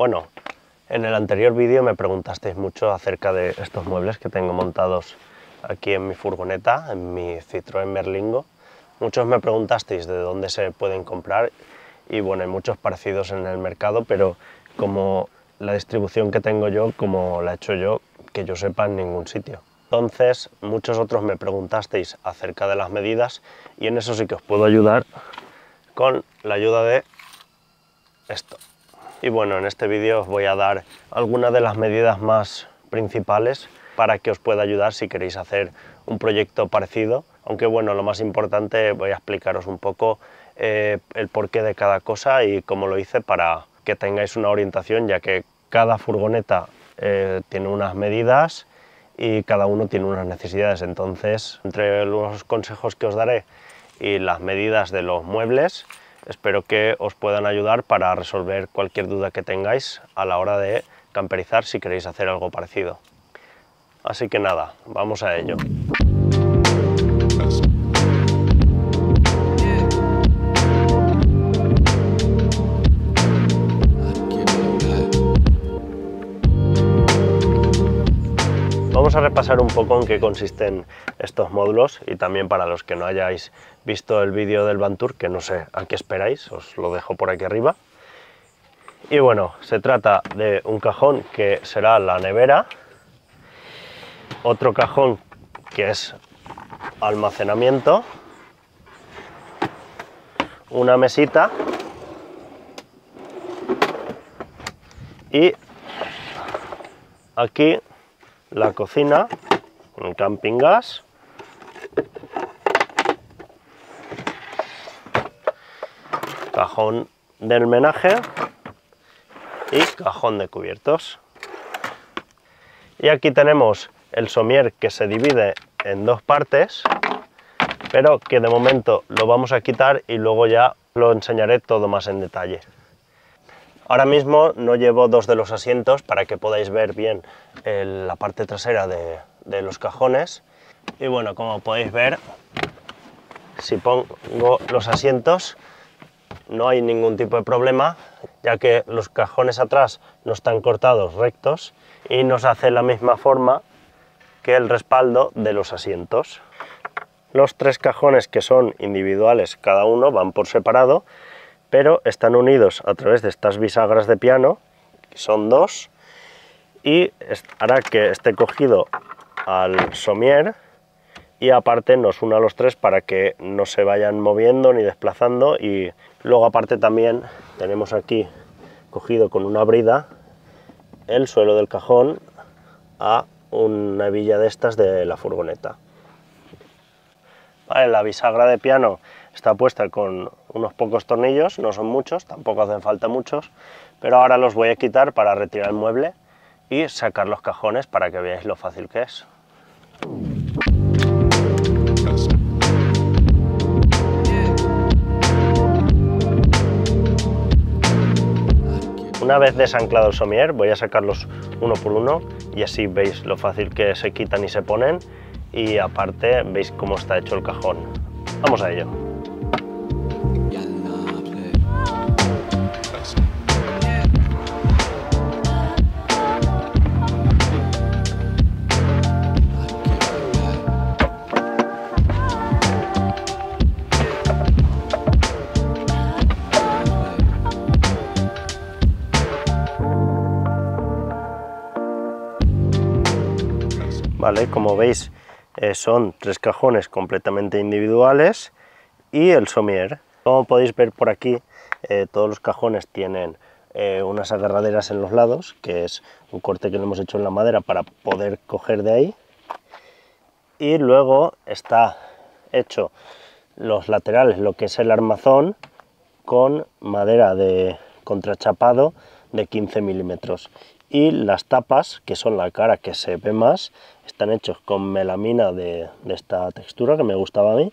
Bueno, en el anterior vídeo me preguntasteis mucho acerca de estos muebles que tengo montados aquí en mi furgoneta, en mi Citroën Merlingo. Muchos me preguntasteis de dónde se pueden comprar y bueno, hay muchos parecidos en el mercado, pero como la distribución que tengo yo, como la he hecho yo, que yo sepa en ningún sitio. Entonces, muchos otros me preguntasteis acerca de las medidas y en eso sí que os puedo ayudar con la ayuda de esto. Y bueno, en este vídeo os voy a dar algunas de las medidas más principales para que os pueda ayudar si queréis hacer un proyecto parecido. Aunque bueno, lo más importante voy a explicaros un poco eh, el porqué de cada cosa y cómo lo hice para que tengáis una orientación, ya que cada furgoneta eh, tiene unas medidas y cada uno tiene unas necesidades. Entonces, entre los consejos que os daré y las medidas de los muebles, Espero que os puedan ayudar para resolver cualquier duda que tengáis a la hora de camperizar si queréis hacer algo parecido. Así que nada, vamos a ello. Vamos a repasar un poco en qué consisten estos módulos y también para los que no hayáis visto el vídeo del Bantur, que no sé a qué esperáis, os lo dejo por aquí arriba. Y bueno, se trata de un cajón que será la nevera, otro cajón que es almacenamiento, una mesita y aquí la cocina un camping gas. Cajón de menaje y cajón de cubiertos. Y aquí tenemos el somier que se divide en dos partes, pero que de momento lo vamos a quitar y luego ya lo enseñaré todo más en detalle. Ahora mismo no llevo dos de los asientos para que podáis ver bien eh, la parte trasera de, de los cajones. Y bueno, como podéis ver, si pongo los asientos no hay ningún tipo de problema, ya que los cajones atrás no están cortados rectos y nos hace la misma forma que el respaldo de los asientos. Los tres cajones que son individuales cada uno van por separado pero están unidos a través de estas bisagras de piano, que son dos, y hará que esté cogido al somier y aparte nos una los tres para que no se vayan moviendo ni desplazando y luego aparte también tenemos aquí cogido con una brida el suelo del cajón a una villa de estas de la furgoneta. Vale, la bisagra de piano está puesta con unos pocos tornillos, no son muchos, tampoco hacen falta muchos, pero ahora los voy a quitar para retirar el mueble y sacar los cajones para que veáis lo fácil que es. Una vez desanclado el somier voy a sacarlos uno por uno y así veis lo fácil que se quitan y se ponen y aparte veis cómo está hecho el cajón. Vamos a ello. Como veis, eh, son tres cajones completamente individuales y el somier. Como podéis ver por aquí, eh, todos los cajones tienen eh, unas agarraderas en los lados, que es un corte que le hemos hecho en la madera para poder coger de ahí. Y luego está hecho los laterales, lo que es el armazón, con madera de contrachapado de 15 milímetros. Y las tapas, que son la cara que se ve más, están hechos con melamina de, esta textura que me gustaba a mí,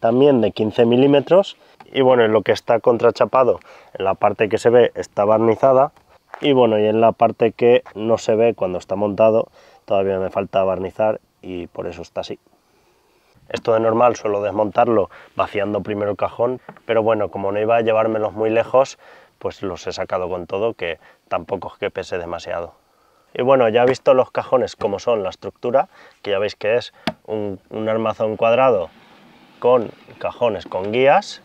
también de 15 milímetros. Y bueno, en lo que está contrachapado, en la parte que se ve está barnizada. Y bueno, y en la parte que no se ve cuando está montado, todavía me falta barnizar y por eso está así. Esto de normal suelo desmontarlo vaciando primero el cajón, pero bueno, como no iba a llevármelos muy lejos, pues los he sacado con todo, que tampoco es que pese demasiado. Y bueno, ya he visto los cajones como son, la estructura, que ya veis que es un, armazón cuadrado con cajones con guías.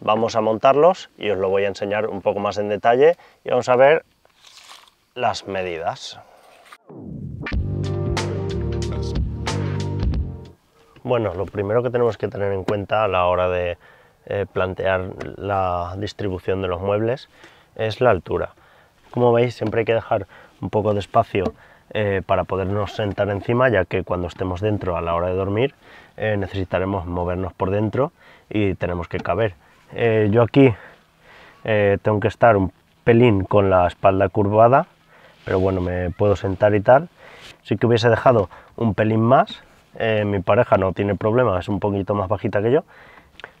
Vamos a montarlos y os lo voy a enseñar un poco más en detalle y vamos a ver las medidas. Bueno, lo primero que tenemos que tener en cuenta a la hora de eh, plantear la distribución de los muebles es la altura. Como veis, siempre hay que dejar un poco de espacio eh, para podernos sentar encima, ya que cuando estemos dentro a la hora de dormir eh, necesitaremos movernos por dentro y tenemos que caber. Eh, yo aquí tengo que estar un pelín con la espalda curvada, pero bueno, me puedo sentar y tal. Si que hubiese dejado un pelín más, mi pareja no tiene problema, es un poquito más bajita que yo,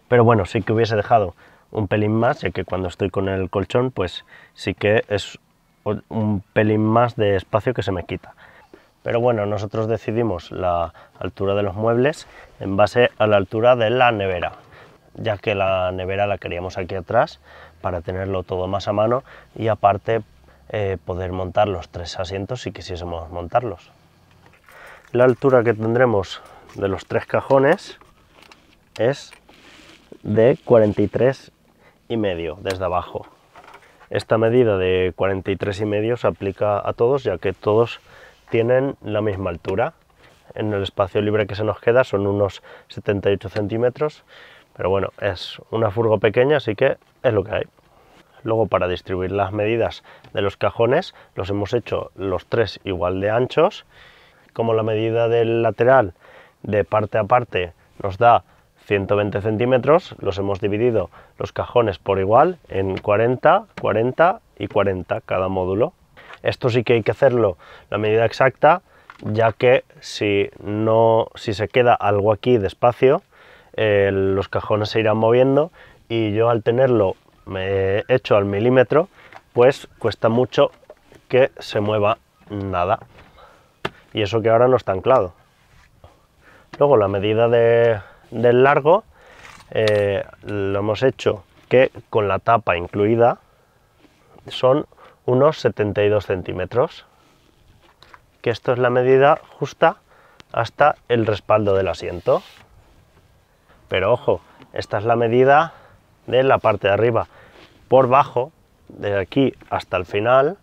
pero bueno, si que hubiese dejado un pelín más, ya que cuando estoy con el colchón, pues sí que es un pelín más de espacio que se me quita. Pero bueno, nosotros decidimos la altura de los muebles en base a la altura de la nevera, ya que la nevera la queríamos aquí atrás para tenerlo todo más a mano y aparte eh, poder montar los tres asientos si quisiésemos montarlos. La altura que tendremos de los tres cajones es de 43 y medio desde abajo esta medida de 43 y medio se aplica a todos ya que todos tienen la misma altura. En el espacio libre que se nos queda son unos 78 centímetros, pero bueno, es una furgo pequeña, así que es lo que hay. Luego para distribuir las medidas de los cajones los hemos hecho los tres igual de anchos. Como la medida del lateral de parte a parte nos da 120 centímetros, los hemos dividido los cajones por igual en 40, 40 y 40 cada módulo. Esto sí que hay que hacerlo la medida exacta, ya que si, no, si se queda algo aquí despacio, eh, los cajones se irán moviendo y yo al tenerlo eh, hecho al milímetro, pues cuesta mucho que se mueva nada. Y eso que ahora no está anclado. Luego la medida de del largo eh, lo hemos hecho que con la tapa incluida son unos 72 centímetros que esto es la medida justa hasta el respaldo del asiento pero ojo esta es la medida de la parte de arriba por bajo de aquí hasta el final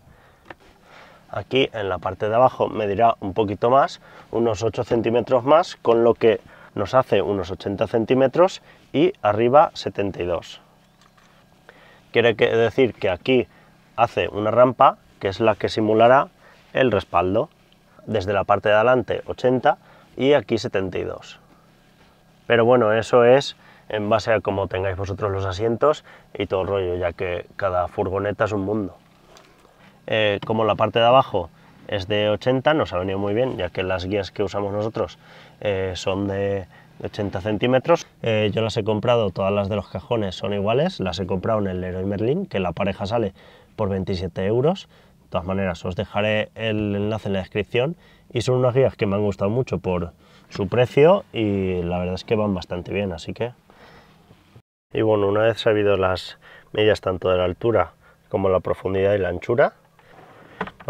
aquí en la parte de abajo medirá un poquito más unos 8 centímetros más con lo que nos hace unos 80 centímetros y arriba 72. Quiere decir que aquí hace una rampa que es la que simulará el respaldo. Desde la parte de adelante 80 y aquí 72. Pero bueno, eso es en base a cómo tengáis vosotros los asientos y todo el rollo, ya que cada furgoneta es un mundo. Eh, como la parte de abajo es de 80, nos ha venido muy bien, ya que las guías que usamos nosotros eh, son de 80 centímetros. Eh, yo las he comprado, todas las de los cajones son iguales, las he comprado en el Leroy Merlin, que la pareja sale por 27 euros. De todas maneras, os dejaré el enlace en la descripción y son unas guías que me han gustado mucho por su precio y la verdad es que van bastante bien, así que... Y bueno, una vez sabido las medidas tanto de la altura como la profundidad y la anchura,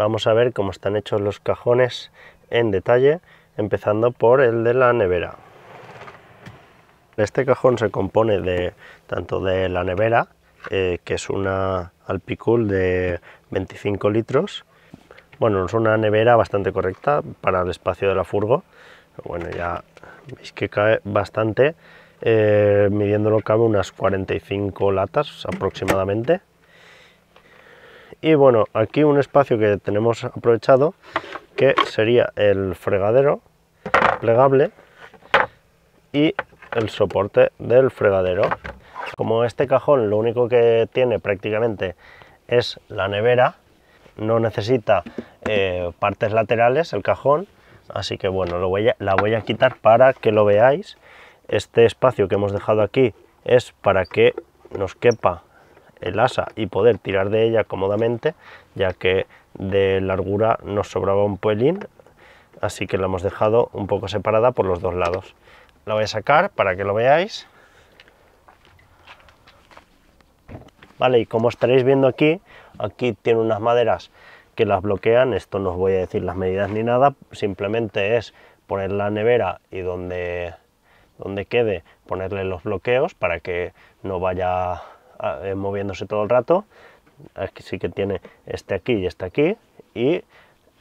Vamos a ver cómo están hechos los cajones en detalle, empezando por el de la nevera. Este cajón se compone de tanto de la nevera, eh, que es una Alpicool de 25 litros. Bueno, es una nevera bastante correcta para el espacio de la furgo. Bueno, ya veis que cae bastante. Eh, midiéndolo cabe unas 45 latas aproximadamente y bueno, aquí un espacio que tenemos aprovechado, que sería el fregadero plegable y el soporte del fregadero. Como este cajón lo único que tiene prácticamente es la nevera, no necesita eh, partes laterales el cajón, así que bueno, lo voy la voy a quitar para que lo veáis. Este espacio que hemos dejado aquí es para que nos quepa el asa y poder tirar de ella cómodamente, ya que de largura nos sobraba un pelín, así que la hemos dejado un poco separada por los dos lados. La voy a sacar para que lo veáis. Vale, y como estaréis viendo aquí, aquí tiene unas maderas que las bloquean, esto no os voy a decir las medidas ni nada, simplemente es poner la nevera y donde, donde quede ponerle los bloqueos para que no vaya eh, moviéndose todo el rato. Aquí sí que tiene este aquí y este aquí. Y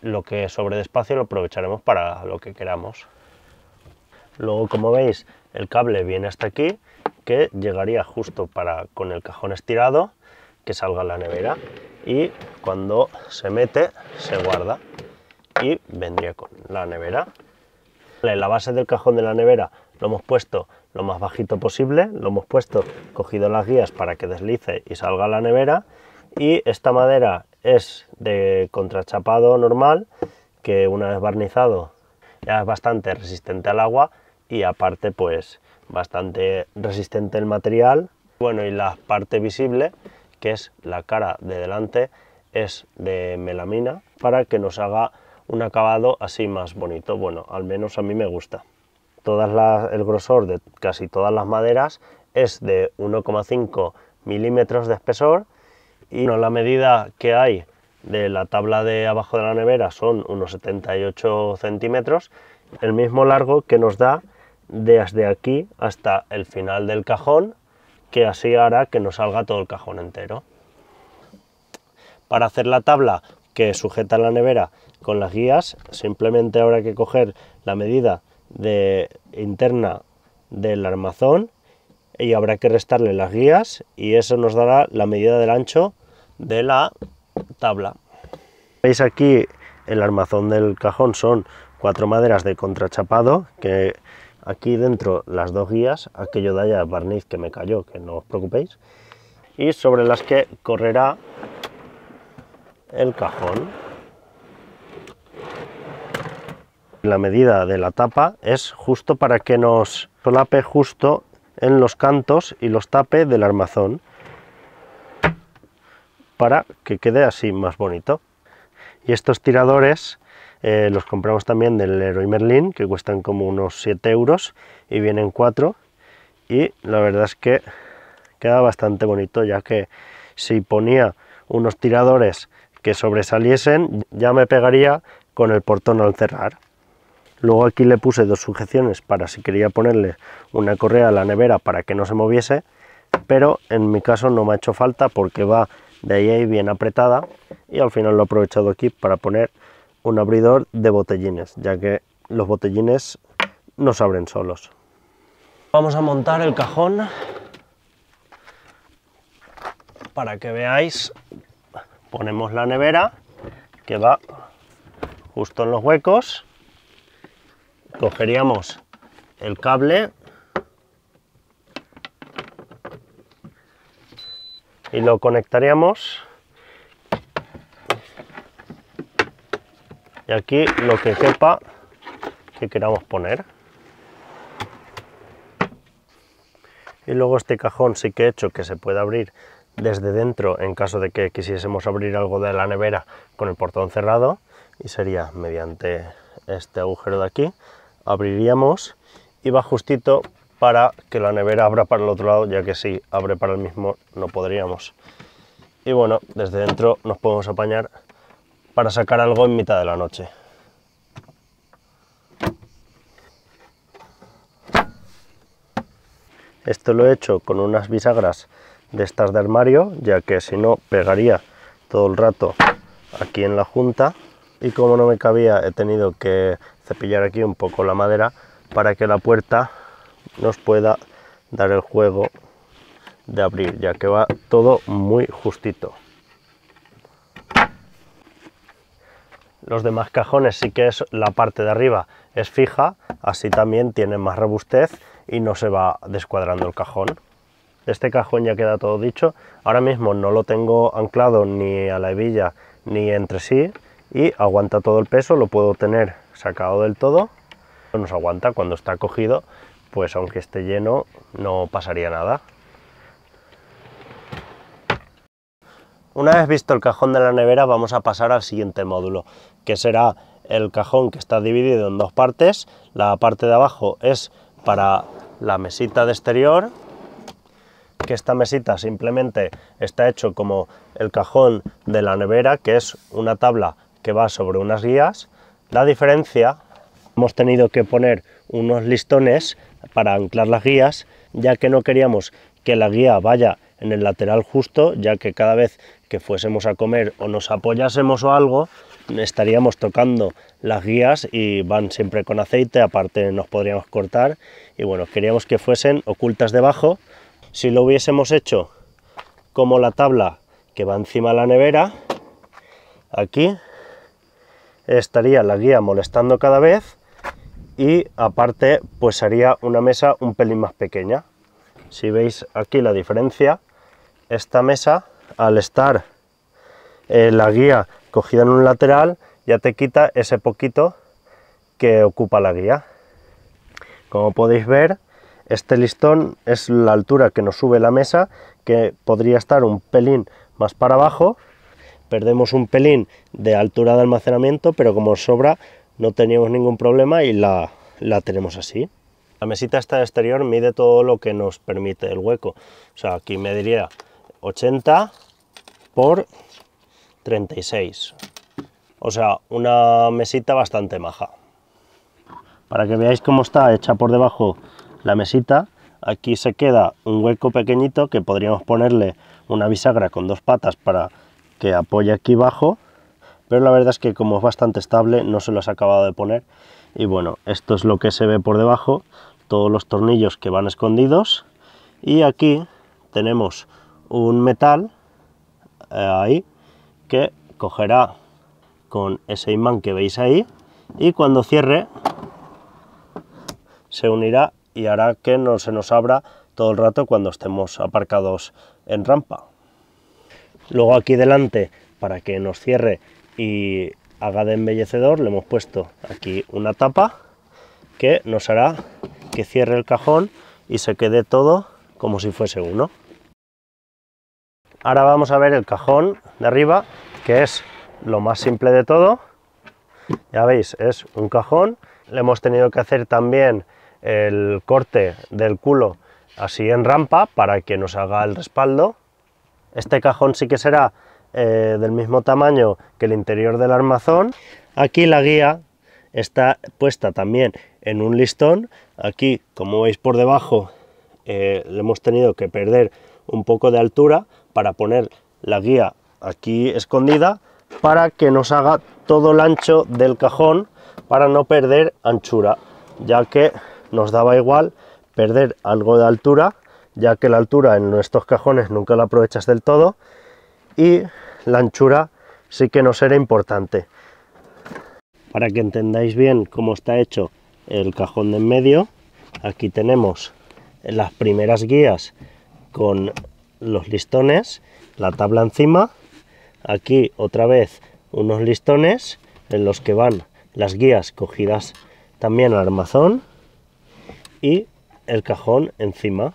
lo que sobre despacio lo aprovecharemos para lo que queramos. Luego, como veis, el cable viene hasta aquí, que llegaría justo para con el cajón estirado que salga la nevera. Y cuando se mete, se guarda y vendría con la nevera. En la base del cajón de la nevera lo hemos puesto lo más bajito posible, lo hemos puesto, cogido las guías para que deslice y salga la nevera y esta madera es de contrachapado normal que una vez barnizado ya es bastante resistente al agua y aparte pues bastante resistente el material bueno y la parte visible que es la cara de delante es de melamina para que nos haga un acabado así más bonito bueno al menos a mí me gusta todas el grosor de casi todas las maderas es de 1,5 milímetros de espesor y la medida que hay de la tabla de abajo de la nevera son unos 78 centímetros, el mismo largo que nos da desde aquí hasta el final del cajón, que así hará que nos salga todo el cajón entero. Para hacer la tabla que sujeta la nevera con las guías, simplemente habrá que coger la medida de, interna del armazón y habrá que restarle las guías y eso nos dará la medida del ancho de la tabla. Veis aquí el armazón del cajón son cuatro maderas de contrachapado que aquí dentro las dos guías, aquello de allá barniz que me cayó, que no os preocupéis, y sobre las que correrá el cajón. la medida de la tapa es justo para que nos solape justo en los cantos y los tape del armazón para que quede así más bonito. Y estos tiradores eh, los compramos también del Leroy Merlin, que cuestan como unos 7 euros y vienen 4. Y la verdad es que queda bastante bonito, ya que si ponía unos tiradores que sobresaliesen, ya me pegaría con el portón al cerrar. Luego aquí le puse dos sujeciones para si quería ponerle una correa a la nevera para que no se moviese, pero en mi caso no me ha hecho falta porque va de ahí, ahí bien apretada y al final lo he aprovechado aquí para poner un abridor de botellines, ya que los botellines no se abren solos. Vamos a montar el cajón para que veáis. Ponemos la nevera que va justo en los huecos cogeríamos el cable y lo conectaríamos y aquí lo que quepa que queramos poner y luego este cajón sí que he hecho que se puede abrir desde dentro en caso de que quisiésemos abrir algo de la nevera con el portón cerrado y sería mediante este agujero de aquí abriríamos y va justito para que la nevera abra para el otro lado, ya que si abre para el mismo no podríamos. Y bueno, desde dentro nos podemos apañar para sacar algo en mitad de la noche. Esto lo he hecho con unas bisagras de estas de armario, ya que si no pegaría todo el rato aquí en la junta y como no me cabía he tenido que cepillar aquí un poco la madera para que la puerta nos pueda dar el juego de abrir ya que va todo muy justito los demás cajones sí que es la parte de arriba es fija así también tiene más robustez y no se va descuadrando el cajón este cajón ya queda todo dicho ahora mismo no lo tengo anclado ni a la hebilla ni entre sí y aguanta todo el peso, lo puedo tener sacado del todo, nos aguanta cuando está cogido, pues aunque esté lleno no pasaría nada. Una vez visto el cajón de la nevera vamos a pasar al siguiente módulo, que será el cajón que está dividido en dos partes, la parte de abajo es para la mesita de exterior, que esta mesita simplemente está hecho como el cajón de la nevera, que es una tabla que va sobre unas guías. La diferencia, hemos tenido que poner unos listones para anclar las guías, ya que no queríamos que la guía vaya en el lateral justo, ya que cada vez que fuésemos a comer o nos apoyásemos o algo, estaríamos tocando las guías y van siempre con aceite, aparte nos podríamos cortar y bueno, queríamos que fuesen ocultas debajo. Si lo hubiésemos hecho como la tabla que va encima de la nevera, aquí estaría la guía molestando cada vez y aparte pues sería una mesa un pelín más pequeña. Si veis aquí la diferencia, esta mesa al estar eh, la guía cogida en un lateral ya te quita ese poquito que ocupa la guía. Como podéis ver, este listón es la altura que nos sube la mesa, que podría estar un pelín más para abajo, perdemos un pelín de altura de almacenamiento, pero como sobra no teníamos ningún problema y la, la tenemos así. La mesita esta exterior mide todo lo que nos permite el hueco. O sea, aquí me diría 80 por 36. O sea, una mesita bastante maja. Para que veáis cómo está hecha por debajo la mesita, aquí se queda un hueco pequeñito que podríamos ponerle una bisagra con dos patas para que apoya aquí abajo, pero la verdad es que como es bastante estable no se lo has acabado de poner. Y bueno, esto es lo que se ve por debajo, todos los tornillos que van escondidos. Y aquí tenemos un metal eh, ahí que cogerá con ese imán que veis ahí y cuando cierre se unirá y hará que no se nos abra todo el rato cuando estemos aparcados en rampa. Luego aquí delante, para que nos cierre y haga de embellecedor, le hemos puesto aquí una tapa que nos hará que cierre el cajón y se quede todo como si fuese uno. Ahora vamos a ver el cajón de arriba, que es lo más simple de todo. Ya veis, es un cajón. Le hemos tenido que hacer también el corte del culo así en rampa para que nos haga el respaldo este cajón sí que será eh, del mismo tamaño que el interior del armazón. Aquí la guía está puesta también en un listón. Aquí, como veis por debajo, eh, le hemos tenido que perder un poco de altura para poner la guía aquí escondida para que nos haga todo el ancho del cajón para no perder anchura, ya que nos daba igual perder algo de altura ya que la altura en nuestros cajones nunca la aprovechas del todo y la anchura sí que nos era importante. Para que entendáis bien cómo está hecho el cajón de en medio, aquí tenemos las primeras guías con los listones, la tabla encima, aquí otra vez unos listones en los que van las guías cogidas también al armazón y el cajón encima.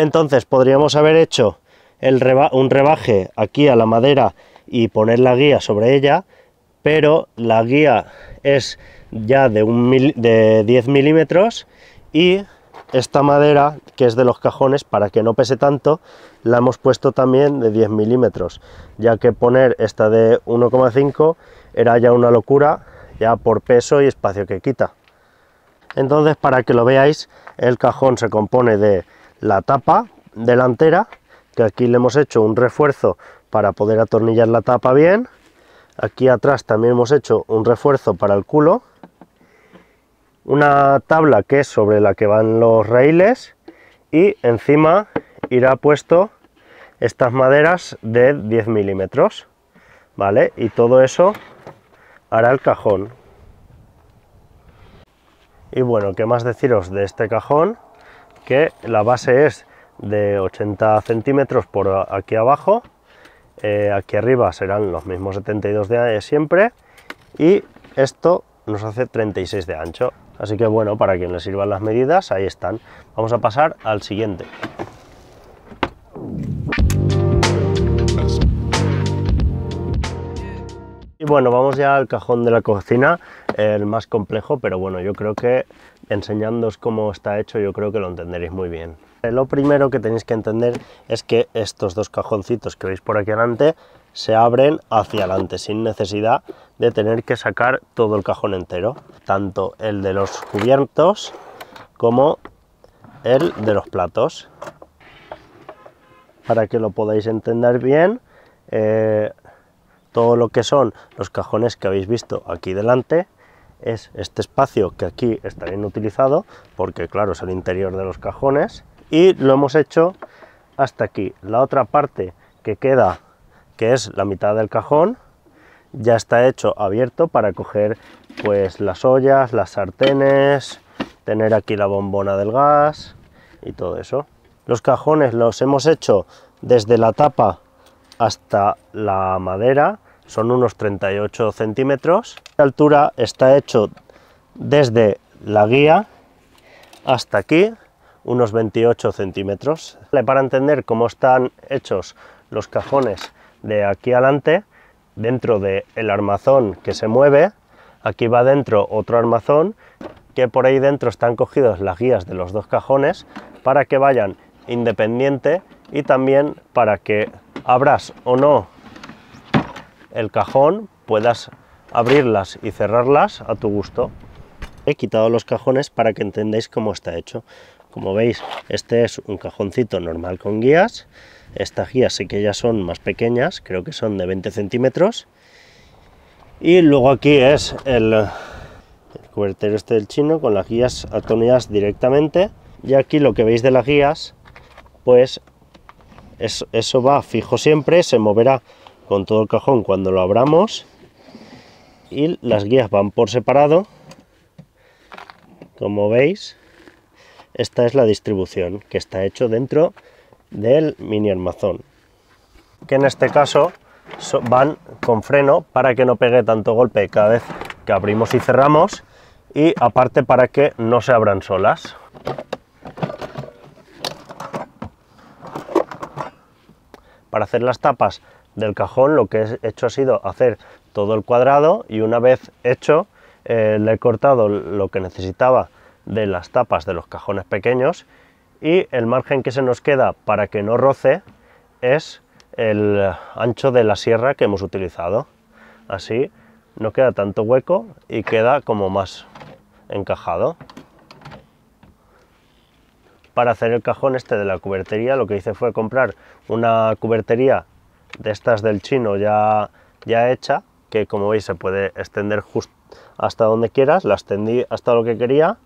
Entonces podríamos haber hecho un rebaje aquí a la madera y poner la guía sobre ella, pero la guía es ya de, de 10 milímetros y esta madera, que es de los cajones, para que no pese tanto, la hemos puesto también de 10 milímetros, ya que poner esta de 1,5 era ya una locura, ya por peso y espacio que quita. Entonces, para que lo veáis, el cajón se compone de la tapa delantera, que aquí le hemos hecho un refuerzo para poder atornillar la tapa bien. Aquí atrás también hemos hecho un refuerzo para el culo. Una tabla que es sobre la que van los raíles y encima irá puesto estas maderas de 10 milímetros. ¿Vale? Y todo eso hará el cajón. Y bueno, ¿qué más deciros de este cajón? que la base es de 80 centímetros por aquí abajo, eh, aquí arriba serán los mismos 72 de eh, siempre y esto nos hace 36 de ancho. Así que bueno, para quien le sirvan las medidas, ahí están. Vamos a pasar al siguiente. Y bueno, vamos ya al cajón de la cocina, el más complejo, pero bueno, yo creo que enseñándoos cómo está hecho, yo creo que lo entenderéis muy bien. Eh, lo primero que tenéis que entender es que estos dos cajoncitos que veis por aquí adelante se abren hacia adelante sin necesidad de tener que sacar todo el cajón entero, tanto el de los cubiertos como el de los platos. Para que lo podáis entender bien, eh, todo lo que son los cajones que habéis visto aquí delante es este espacio que aquí está bien utilizado porque claro es el interior de los cajones y lo hemos hecho hasta aquí la otra parte que queda que es la mitad del cajón ya está hecho abierto para coger pues las ollas las sartenes tener aquí la bombona del gas y todo eso los cajones los hemos hecho desde la tapa hasta la madera, son unos 38 centímetros. La altura está hecho desde la guía hasta aquí, unos 28 centímetros. Para entender cómo están hechos los cajones de aquí adelante, dentro del el armazón que se mueve, aquí va dentro otro armazón, que por ahí dentro están cogidas las guías de los dos cajones para que vayan independiente y también para que abras o no el cajón, puedas abrirlas y cerrarlas a tu gusto. He quitado los cajones para que entendáis cómo está hecho. Como veis, este es un cajoncito normal con guías. Estas guías sí que ya son más pequeñas, creo que son de 20 centímetros. Y luego aquí es el, el este del chino con las guías atornilladas directamente. Y aquí lo que veis de las guías, pues eso va fijo siempre, se moverá con todo el cajón cuando lo abramos y las guías van por separado como veis esta es la distribución que está hecho dentro del mini armazón que en este caso van con freno para que no pegue tanto golpe cada vez que abrimos y cerramos y aparte para que no se abran solas Para hacer las tapas del cajón lo que he hecho ha sido hacer todo el cuadrado y una vez hecho eh, le he cortado lo que necesitaba de las tapas de los cajones pequeños y el margen que se nos queda para que no roce es el ancho de la sierra que hemos utilizado. Así no queda tanto hueco y queda como más encajado para hacer el cajón este de la cubertería lo que hice fue comprar una cubertería de estas del chino ya, ya hecha, que como veis se puede extender justo hasta donde quieras, la extendí hasta lo que quería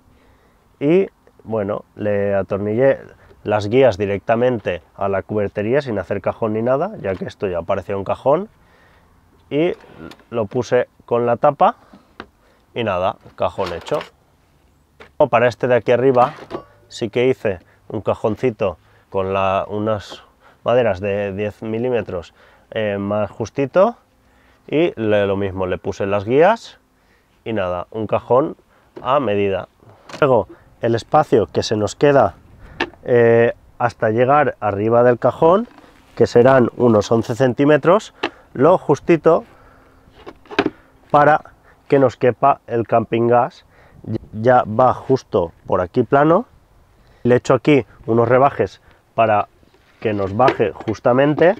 y bueno, le atornillé las guías directamente a la cubertería sin hacer cajón ni nada, ya que esto ya parecía un cajón y lo puse con la tapa y nada, cajón hecho. O para este de aquí arriba sí que hice un cajoncito con unas maderas de 10 milímetros eh, más justito y lo mismo, le puse las guías y nada, un cajón a medida. Luego, el espacio que se nos queda eh, hasta llegar arriba del cajón, que serán unos 11 centímetros, lo justito para que nos quepa el camping gas. Ya va justo por aquí plano le hecho aquí unos rebajes para que nos baje justamente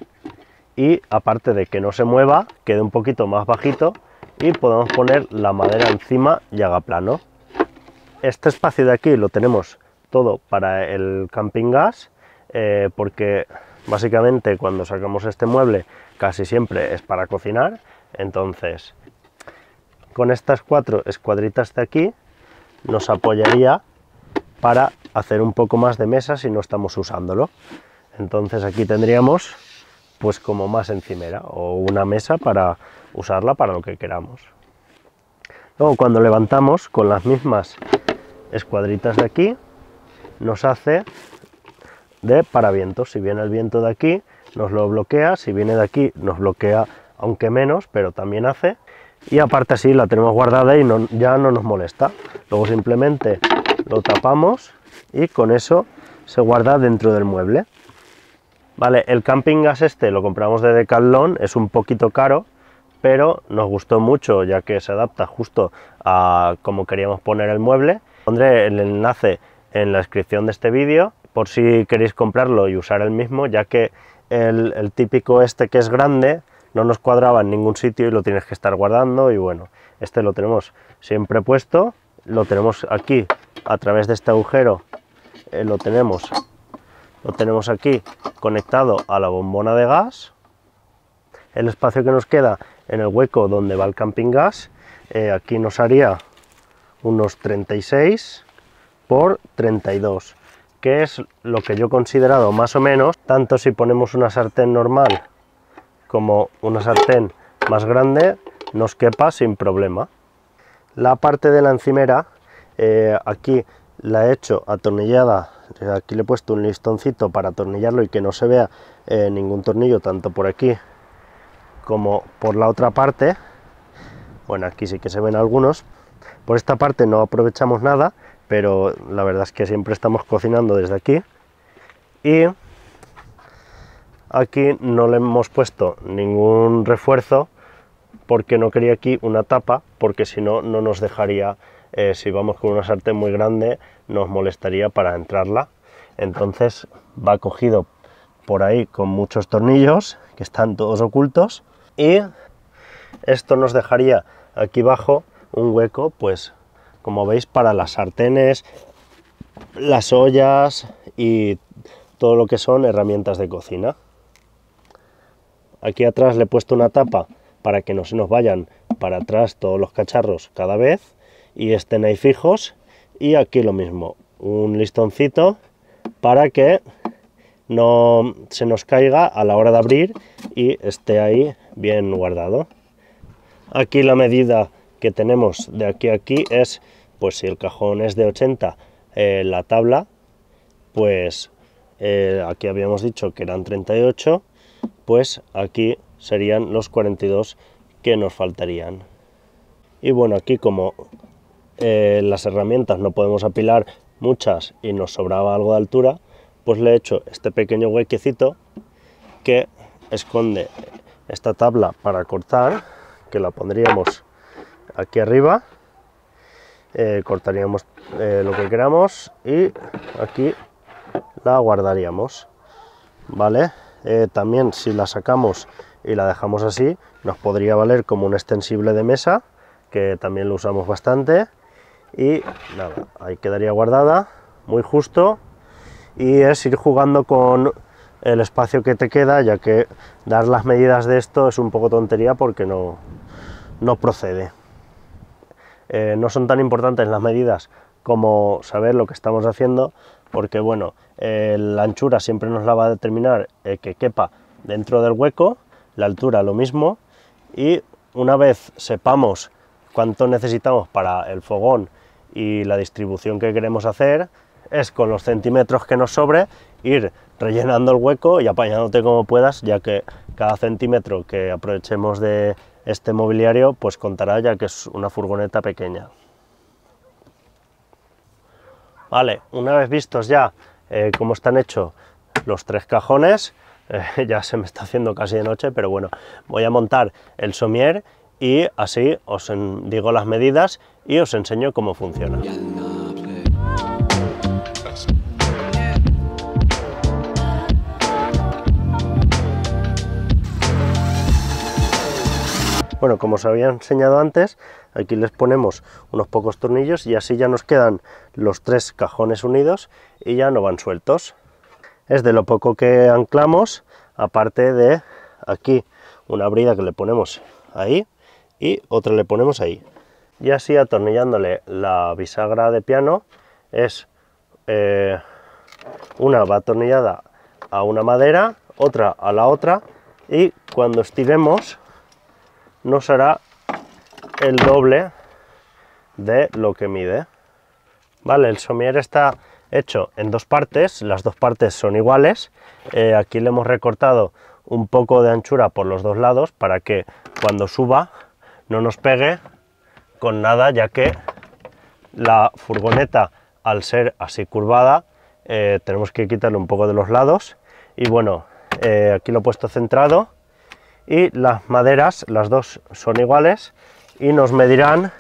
y aparte de que no se mueva, quede un poquito más bajito y podemos poner la madera encima y haga plano. Este espacio de aquí lo tenemos todo para el camping gas eh, porque básicamente cuando sacamos este mueble casi siempre es para cocinar entonces con estas cuatro escuadritas de aquí nos apoyaría para hacer un poco más de mesa si no estamos usándolo. Entonces aquí tendríamos pues como más encimera o una mesa para usarla para lo que queramos. Luego cuando levantamos con las mismas escuadritas de aquí nos hace de paravientos. Si viene el viento de aquí nos lo bloquea, si viene de aquí nos bloquea aunque menos, pero también hace. Y aparte así la tenemos guardada y ya no nos molesta. Luego simplemente lo tapamos y con eso se guarda dentro del mueble. Vale, el camping gas este lo compramos de Decathlon, es un poquito caro, pero nos gustó mucho ya que se adapta justo a como queríamos poner el mueble. Pondré el enlace en la descripción de este vídeo por si queréis comprarlo y usar el mismo, ya que el, el típico este que es grande no nos cuadraba en ningún sitio y lo tienes que estar guardando y bueno, este lo tenemos siempre puesto lo tenemos aquí a través de este agujero eh, lo tenemos lo tenemos aquí conectado a la bombona de gas el espacio que nos queda en el hueco donde va el camping gas eh, aquí nos haría unos 36 por 32 que es lo que yo he considerado más o menos tanto si ponemos una sartén normal como una sartén más grande nos quepa sin problema la parte de la encimera, eh, aquí la he hecho atornillada, eh, aquí le he puesto un listoncito para atornillarlo y que no se vea eh, ningún tornillo tanto por aquí como por la otra parte. Bueno, aquí sí que se ven algunos. Por esta parte no aprovechamos nada, pero la verdad es que siempre estamos cocinando desde aquí. Y aquí no le hemos puesto ningún refuerzo porque no quería aquí una tapa, porque si no, no nos dejaría, eh, si vamos con una sartén muy grande, nos molestaría para entrarla. Entonces va cogido por ahí con muchos tornillos, que están todos ocultos, y esto nos dejaría aquí abajo un hueco, pues como veis, para las sartenes, las ollas y todo lo que son herramientas de cocina. Aquí atrás le he puesto una tapa para que no se nos vayan para atrás todos los cacharros cada vez y estén ahí fijos y aquí lo mismo un listoncito para que no se nos caiga a la hora de abrir y esté ahí bien guardado aquí la medida que tenemos de aquí a aquí es pues si el cajón es de 80 eh, la tabla pues eh, aquí habíamos dicho que eran 38 pues aquí serían los 42 que nos faltarían. Y bueno, aquí como eh, las herramientas no podemos apilar muchas y nos sobraba algo de altura, pues le he hecho este pequeño huequecito que esconde esta tabla para cortar, que la pondríamos aquí arriba, eh, cortaríamos eh, lo que queramos y aquí la guardaríamos, ¿vale? también si la sacamos y la dejamos así. Nos podría valer como un extensible de mesa, que también lo usamos bastante. Y nada, ahí quedaría guardada, muy justo. Y es ir jugando con el espacio que te queda, ya que dar las medidas de esto es un poco tontería porque no, no procede. Eh, no son tan importantes las medidas como saber lo que estamos haciendo, porque bueno, eh, la anchura siempre nos la va a determinar eh, que quepa dentro del hueco la altura lo mismo y una vez sepamos cuánto necesitamos para el fogón y la distribución que queremos hacer, es con los centímetros que nos sobre ir rellenando el hueco y apañándote como puedas, ya que cada centímetro que aprovechemos de este mobiliario pues contará ya que es una furgoneta pequeña. Vale, una vez vistos ya eh, cómo están hechos los tres cajones, ya se me está haciendo casi de noche, pero bueno, voy a montar el somier y así os digo las medidas y os enseño cómo funciona. Bueno, como os había enseñado antes, aquí les ponemos unos pocos tornillos y así ya nos quedan los tres cajones unidos y ya no van sueltos es de lo poco que anclamos, aparte de aquí una brida que le ponemos ahí y otra le ponemos ahí. Y así atornillándole la bisagra de piano es eh, una va atornillada a una madera, otra a la otra y cuando estiremos nos hará el doble de lo que mide. Vale, el somier está hecho en dos partes, las dos partes son iguales, eh, aquí le hemos recortado un poco de anchura por los dos lados para que cuando suba no nos pegue con nada ya que la furgoneta al ser así curvada eh, tenemos que quitarle un poco de los lados y bueno eh, aquí lo he puesto centrado y las maderas las dos son iguales y nos medirán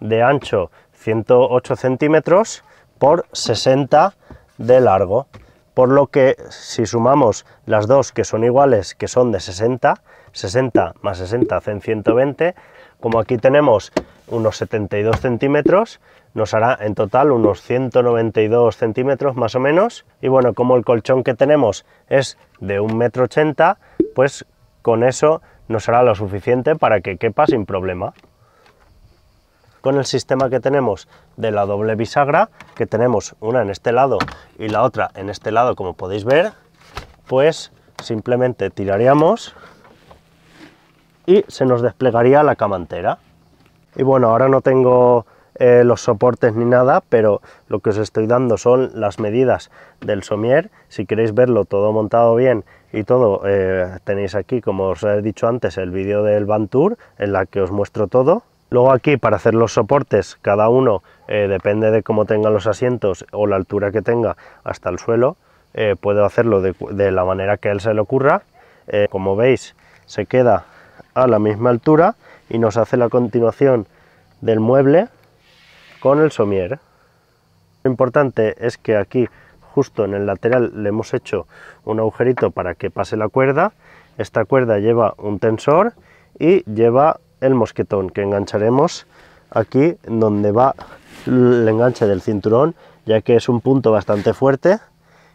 de ancho 108 centímetros por 60 de largo. Por lo que si sumamos las dos que son iguales, que son de 60, 60 más 60 hacen 120, como aquí tenemos unos 72 centímetros, nos hará en total unos 192 centímetros más o menos. Y bueno, como el colchón que tenemos es de 1,80 m, pues con eso nos hará lo suficiente para que quepa sin problema con el sistema que tenemos de la doble bisagra, que tenemos una en este lado y la otra en este lado, como podéis ver, pues simplemente tiraríamos y se nos desplegaría la camantera. Y bueno, ahora no tengo eh, los soportes ni nada, pero lo que os estoy dando son las medidas del somier. Si queréis verlo todo montado bien y todo, eh, tenéis aquí, como os he dicho antes, el vídeo del Van Tour, en la que os muestro todo. Luego aquí para hacer los soportes, cada uno eh, depende de cómo tengan los asientos o la altura que tenga hasta el suelo, eh, puedo hacerlo de, la manera que a él se le ocurra. Eh, como veis, se queda a la misma altura y nos hace la continuación del mueble con el somier. Lo importante es que aquí, justo en el lateral, le hemos hecho un agujerito para que pase la cuerda. Esta cuerda lleva un tensor y lleva el mosquetón que engancharemos aquí donde va el enganche del cinturón ya que es un punto bastante fuerte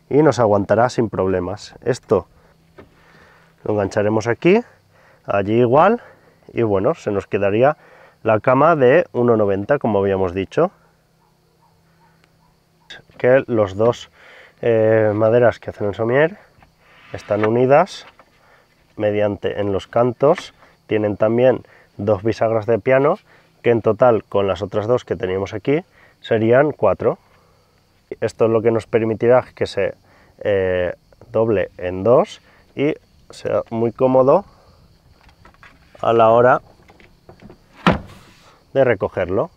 y nos aguantará sin problemas esto lo engancharemos aquí allí igual y bueno se nos quedaría la cama de 1,90 como habíamos dicho que los dos eh, maderas que hacen el somier están unidas mediante en los cantos tienen también dos bisagras de piano, que en total con las otras dos que teníamos aquí serían cuatro. Esto es lo que nos permitirá que se eh, doble en dos y sea muy cómodo a la hora de recogerlo.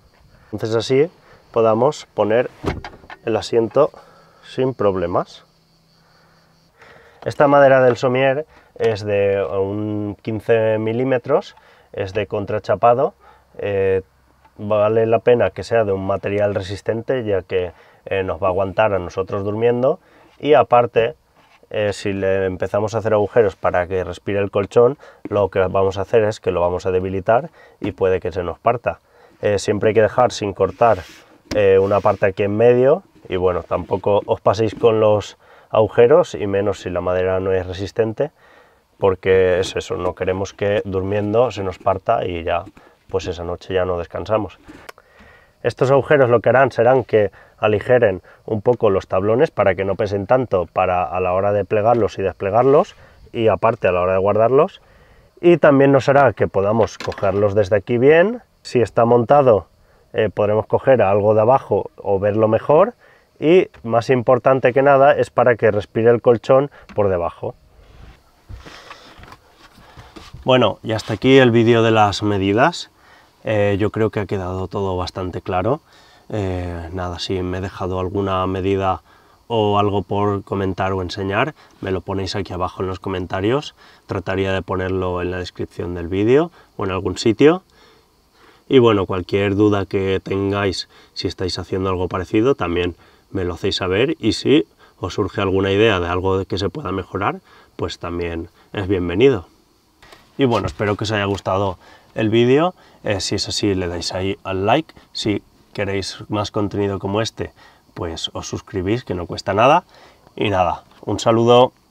Entonces así podamos poner el asiento sin problemas. Esta madera del somier es de un 15 milímetros es de contrachapado. Eh, vale la pena que sea de un material resistente ya que eh, nos va a aguantar a nosotros durmiendo y aparte eh, si le empezamos a hacer agujeros para que respire el colchón lo que vamos a hacer es que lo vamos a debilitar y puede que se nos parta siempre hay que dejar sin cortar una parte aquí en medio y bueno tampoco os paséis con los agujeros y menos si la madera no es resistente porque es eso, no queremos que durmiendo se nos parta y ya, pues esa noche ya no descansamos. Estos agujeros lo que harán serán que aligeren un poco los tablones para que no pesen tanto para a la hora de plegarlos y desplegarlos y aparte a la hora de guardarlos. Y también nos hará que podamos cogerlos desde aquí bien. Si está montado eh, podremos coger algo de abajo o verlo mejor. Y más importante que nada es para que respire el colchón por debajo. Bueno, y hasta aquí el vídeo de las medidas. Eh, yo creo que ha quedado todo bastante claro. Eh, nada, si me he dejado alguna medida o algo por comentar o enseñar, me lo ponéis aquí abajo en los comentarios. Trataría de ponerlo en la descripción del vídeo o en algún sitio. Y bueno, cualquier duda que tengáis, si estáis haciendo algo parecido, también me lo hacéis saber. Y si os surge alguna idea de algo que se pueda mejorar, pues también es bienvenido. Y bueno, espero que os haya gustado el vídeo. Eh, si es así, le dais ahí al like. Si queréis más contenido como este, pues os suscribís, que no cuesta nada. Y nada, un saludo.